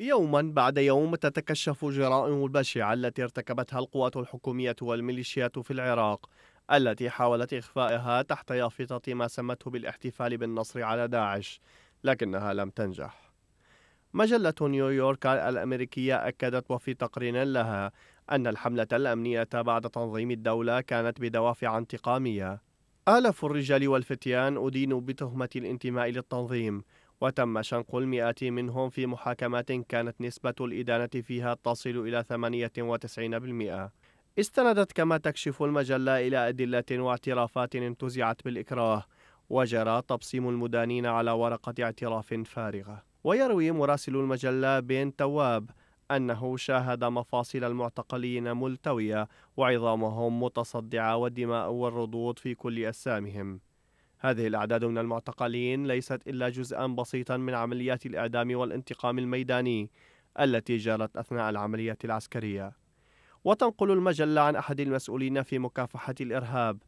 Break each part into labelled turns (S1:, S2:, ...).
S1: يوما بعد يوم تتكشف جرائم البشعة التي ارتكبتها القوات الحكومية والميليشيات في العراق التي حاولت إخفائها تحت يافطة ما سمته بالاحتفال بالنصر على داعش لكنها لم تنجح مجلة نيويورك الأمريكية أكدت وفي تقرير لها أن الحملة الأمنية بعد تنظيم الدولة كانت بدوافع انتقامية آلاف الرجال والفتيان أدينوا بتهمة الانتماء للتنظيم وتم شنق المئات منهم في محاكمات كانت نسبة الإدانة فيها تصل إلى 98%. استندت كما تكشف المجلة إلى أدلة واعترافات انتزعت بالإكراه، وجرى تبصيم المدانين على ورقة اعتراف فارغة. ويروي مراسل المجلة بن تواب أنه شاهد مفاصل المعتقلين ملتوية وعظامهم متصدعة والدماء والرضوض في كل أجسامهم. هذه الأعداد من المعتقلين ليست إلا جزءا بسيطا من عمليات الإعدام والانتقام الميداني التي جرت أثناء العمليات العسكرية وتنقل المجلة عن أحد المسؤولين في مكافحة الإرهاب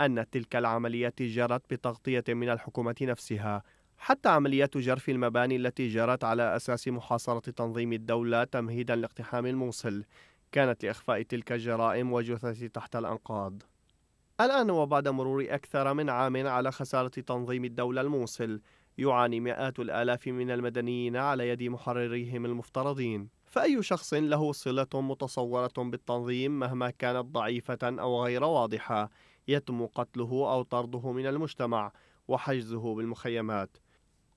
S1: أن تلك العمليات جرت بتغطية من الحكومة نفسها حتى عمليات جرف المباني التي جرت على أساس محاصرة تنظيم الدولة تمهيدا لاقتحام الموصل كانت لإخفاء تلك الجرائم وجثث تحت الأنقاض الآن وبعد مرور أكثر من عام على خسارة تنظيم الدولة الموصل يعاني مئات الآلاف من المدنيين على يد محرريهم المفترضين فأي شخص له صلة متصورة بالتنظيم مهما كانت ضعيفة أو غير واضحة يتم قتله أو طرده من المجتمع وحجزه بالمخيمات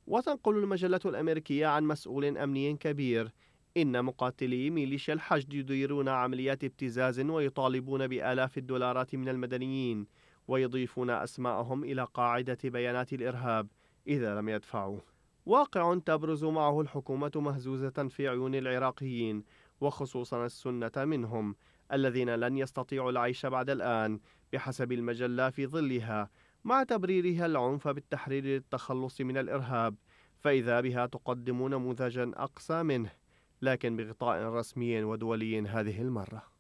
S1: وتنقل المجلة الأمريكية عن مسؤول أمني كبير إن مقاتلي ميليشيا الحشد يديرون عمليات ابتزاز ويطالبون بآلاف الدولارات من المدنيين ويضيفون أسماءهم إلى قاعدة بيانات الإرهاب إذا لم يدفعوا واقع تبرز معه الحكومة مهزوزة في عيون العراقيين وخصوصا السنة منهم الذين لن يستطيعوا العيش بعد الآن بحسب المجلة في ظلها مع تبريرها العنف بالتحرير للتخلص من الإرهاب فإذا بها تقدم نموذجا أقسى منه لكن بغطاء رسمي ودولي هذه المره